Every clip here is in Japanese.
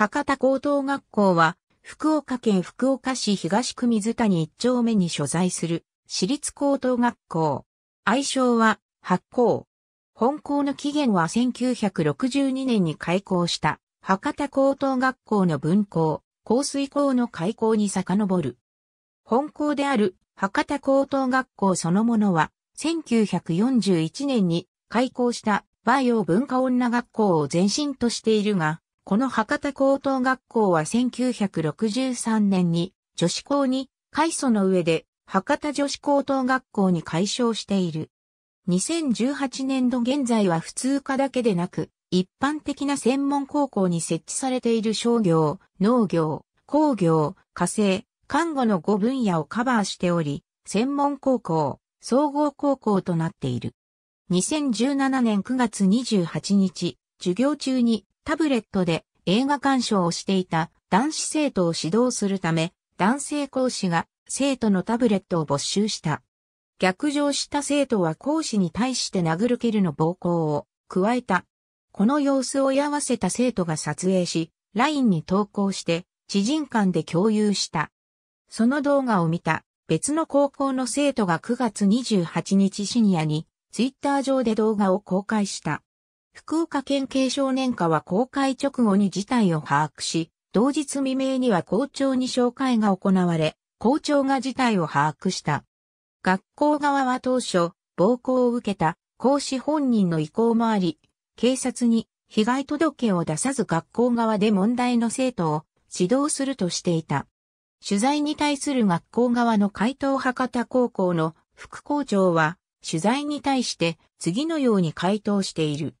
博多高等学校は、福岡県福岡市東区水谷一丁目に所在する、私立高等学校。愛称は、発行。本校の起源は1962年に開校した、博多高等学校の分校、香水校の開校に遡る。本校である、博多高等学校そのものは、1941年に開校した、バイオ文化女学校を前身としているが、この博多高等学校は1963年に女子校に改祖の上で博多女子高等学校に改称している。2018年度現在は普通科だけでなく、一般的な専門高校に設置されている商業、農業、工業、火星、看護の5分野をカバーしており、専門高校、総合高校となっている。2017年9月28日、授業中にタブレットで映画鑑賞をしていた男子生徒を指導するため、男性講師が生徒のタブレットを没収した。逆上した生徒は講師に対して殴る蹴るの暴行を加えた。この様子を居合わせた生徒が撮影し、LINE に投稿して知人間で共有した。その動画を見た別の高校の生徒が9月28日深夜にツイッター上で動画を公開した。福岡県警少年課は公開直後に事態を把握し、同日未明には校長に紹介が行われ、校長が事態を把握した。学校側は当初、暴行を受けた講師本人の意向もあり、警察に被害届を出さず学校側で問題の生徒を指導するとしていた。取材に対する学校側の回答博多高校の副校長は、取材に対して次のように回答している。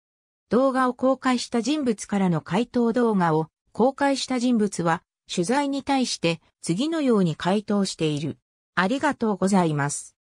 動画を公開した人物からの回答動画を公開した人物は取材に対して次のように回答している。ありがとうございます。